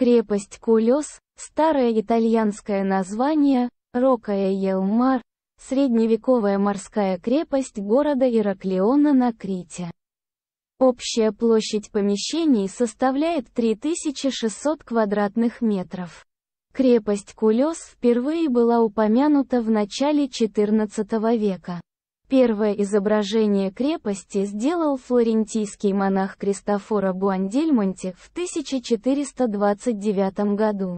Крепость Кулес, старое итальянское название, Рокая Елмар, средневековая морская крепость города Ираклиона на Крите. Общая площадь помещений составляет 3600 квадратных метров. Крепость Кулес впервые была упомянута в начале XIV века. Первое изображение крепости сделал флорентийский монах Кристофора Буандельмонти в 1429 году.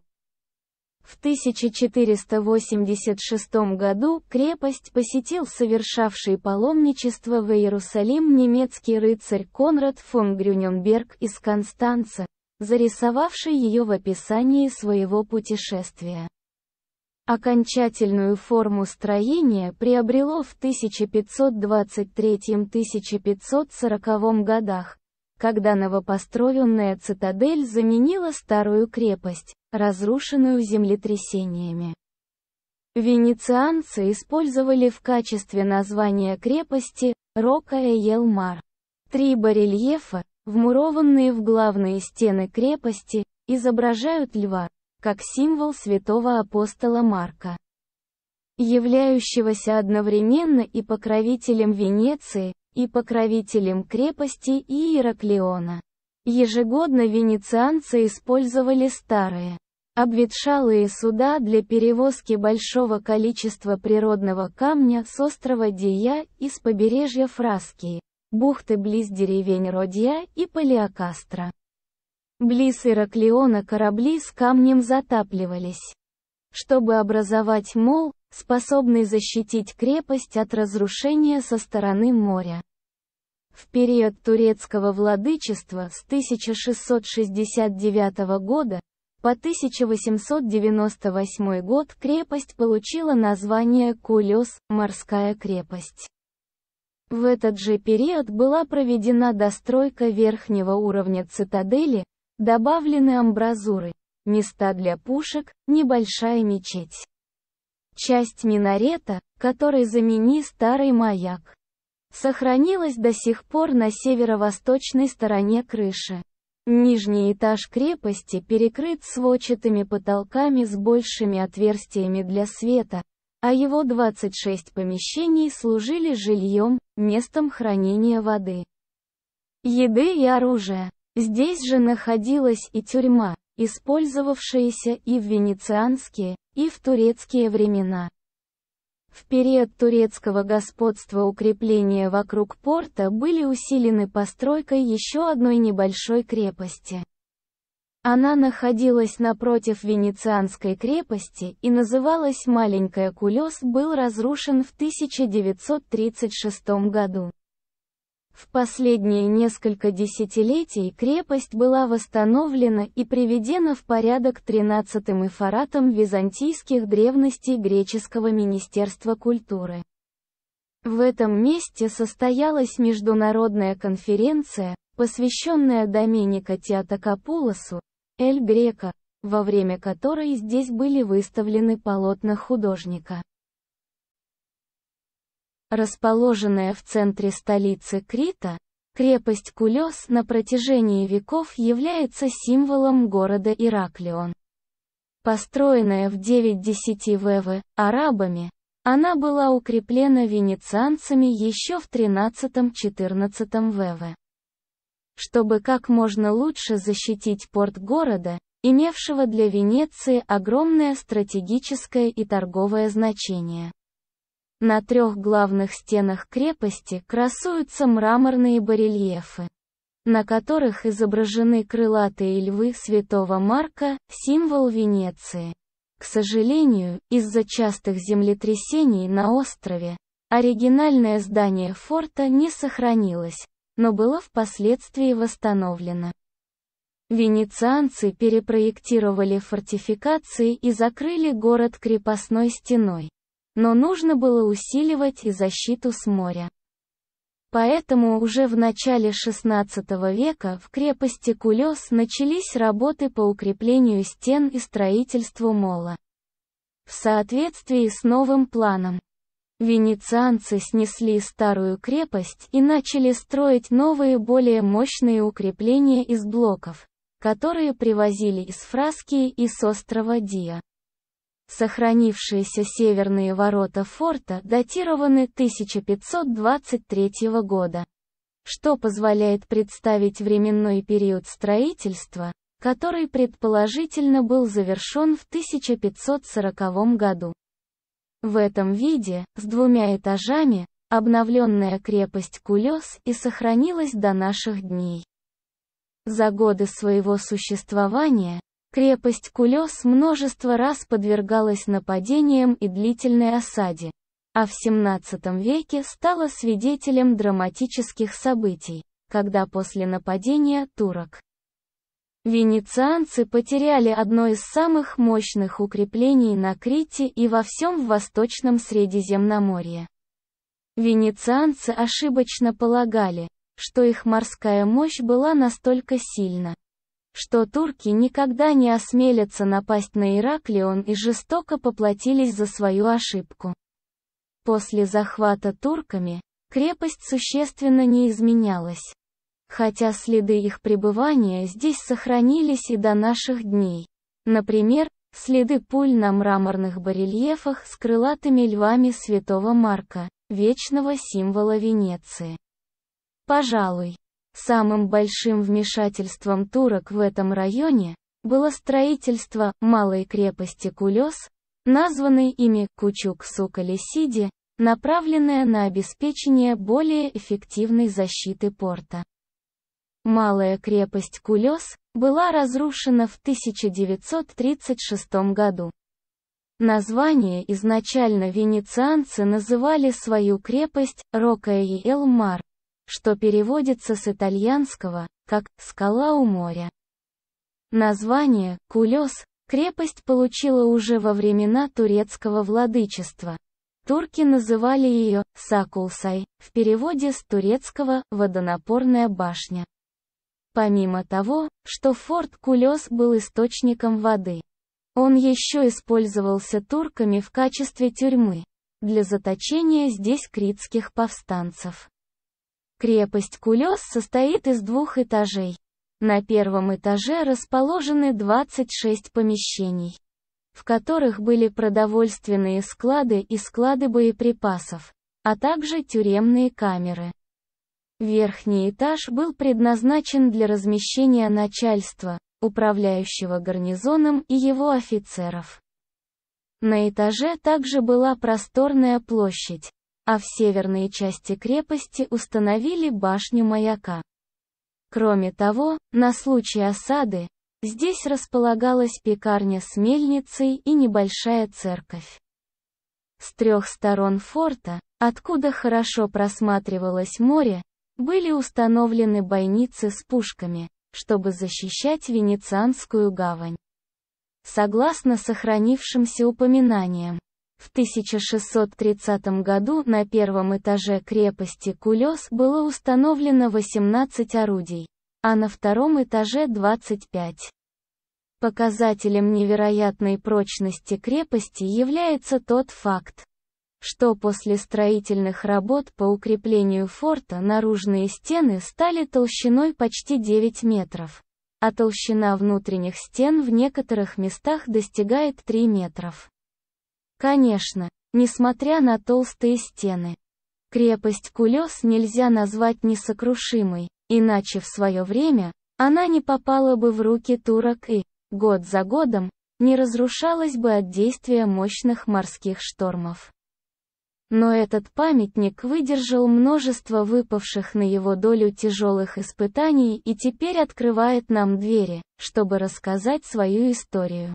В 1486 году крепость посетил совершавший паломничество в Иерусалим немецкий рыцарь Конрад фон Грюненберг из Констанца, зарисовавший ее в описании своего путешествия. Окончательную форму строения приобрело в 1523-1540 годах, когда новопостроенная цитадель заменила старую крепость, разрушенную землетрясениями. Венецианцы использовали в качестве названия крепости Рока и Елмар. Три барельефа, вмурованные в главные стены крепости, изображают льва, как символ святого апостола Марка, являющегося одновременно и покровителем Венеции, и покровителем крепости Иераклиона. Ежегодно венецианцы использовали старые, обветшалые суда для перевозки большого количества природного камня с острова Дия и с побережья Фраскии, бухты близ деревень Родья и Палеокастро. Близ Ираклиона корабли с камнем затапливались, чтобы образовать мол, способный защитить крепость от разрушения со стороны моря. В период турецкого владычества с 1669 года по 1898 год крепость получила название Кулес, морская крепость. В этот же период была проведена достройка верхнего уровня цитадели, Добавлены амбразуры, места для пушек, небольшая мечеть. Часть минарета, который замени старый маяк, сохранилась до сих пор на северо-восточной стороне крыши. Нижний этаж крепости перекрыт сводчатыми потолками с большими отверстиями для света, а его 26 помещений служили жильем, местом хранения воды, еды и оружия. Здесь же находилась и тюрьма, использовавшаяся и в венецианские, и в турецкие времена. В период турецкого господства укрепления вокруг порта были усилены постройкой еще одной небольшой крепости. Она находилась напротив Венецианской крепости и называлась «Маленькая Кулес» был разрушен в 1936 году. В последние несколько десятилетий крепость была восстановлена и приведена в порядок 13-м эфоратом византийских древностей Греческого министерства культуры. В этом месте состоялась международная конференция, посвященная Доменико Теотокопулосу, Эль Грека, во время которой здесь были выставлены полотна художника. Расположенная в центре столицы Крита, крепость Кулес на протяжении веков является символом города Ираклион. Построенная в 9-10 ВВ арабами, она была укреплена венецианцами еще в 13-14 ВВ. Чтобы как можно лучше защитить порт города, имевшего для Венеции огромное стратегическое и торговое значение. На трех главных стенах крепости красуются мраморные барельефы, на которых изображены крылатые львы святого Марка, символ Венеции. К сожалению, из-за частых землетрясений на острове, оригинальное здание форта не сохранилось, но было впоследствии восстановлено. Венецианцы перепроектировали фортификации и закрыли город крепостной стеной. Но нужно было усиливать и защиту с моря. Поэтому уже в начале XVI века в крепости Кулес начались работы по укреплению стен и строительству мола. В соответствии с новым планом, венецианцы снесли старую крепость и начали строить новые более мощные укрепления из блоков, которые привозили из Фраски и с острова Диа. Сохранившиеся северные ворота форта датированы 1523 года, что позволяет представить временной период строительства, который предположительно был завершен в 1540 году. В этом виде, с двумя этажами, обновленная крепость Кулес и сохранилась до наших дней. За годы своего существования, Крепость Кулес множество раз подвергалась нападениям и длительной осаде, а в XVII веке стала свидетелем драматических событий, когда после нападения турок Венецианцы потеряли одно из самых мощных укреплений на Крите и во всем Восточном Средиземноморье. Венецианцы ошибочно полагали, что их морская мощь была настолько сильна, что турки никогда не осмелятся напасть на Ираклион и жестоко поплатились за свою ошибку. После захвата турками, крепость существенно не изменялась. Хотя следы их пребывания здесь сохранились и до наших дней. Например, следы пуль на мраморных барельефах с крылатыми львами святого Марка, вечного символа Венеции. Пожалуй, Самым большим вмешательством турок в этом районе было строительство малой крепости Кулес, названной ими кучук Сукалисиди, направленное на обеспечение более эффективной защиты порта. Малая крепость Кулес была разрушена в 1936 году. Название изначально венецианцы называли свою крепость Рокая и Элмар, что переводится с итальянского, как «скала у моря». Название «Кулес» крепость получила уже во времена турецкого владычества. Турки называли ее «Сакулсай», в переводе с турецкого «водонапорная башня». Помимо того, что форт Кулес был источником воды, он еще использовался турками в качестве тюрьмы для заточения здесь критских повстанцев. Крепость Кулес состоит из двух этажей. На первом этаже расположены 26 помещений, в которых были продовольственные склады и склады боеприпасов, а также тюремные камеры. Верхний этаж был предназначен для размещения начальства, управляющего гарнизоном и его офицеров. На этаже также была просторная площадь, а в северные части крепости установили башню маяка. Кроме того, на случай осады, здесь располагалась пекарня с мельницей и небольшая церковь. С трех сторон форта, откуда хорошо просматривалось море, были установлены бойницы с пушками, чтобы защищать Венецианскую гавань. Согласно сохранившимся упоминаниям, в 1630 году на первом этаже крепости Кулес было установлено 18 орудий, а на втором этаже 25. Показателем невероятной прочности крепости является тот факт, что после строительных работ по укреплению форта наружные стены стали толщиной почти 9 метров, а толщина внутренних стен в некоторых местах достигает 3 метров. Конечно, несмотря на толстые стены, крепость Кулес нельзя назвать несокрушимой, иначе в свое время она не попала бы в руки турок и, год за годом, не разрушалась бы от действия мощных морских штормов. Но этот памятник выдержал множество выпавших на его долю тяжелых испытаний и теперь открывает нам двери, чтобы рассказать свою историю.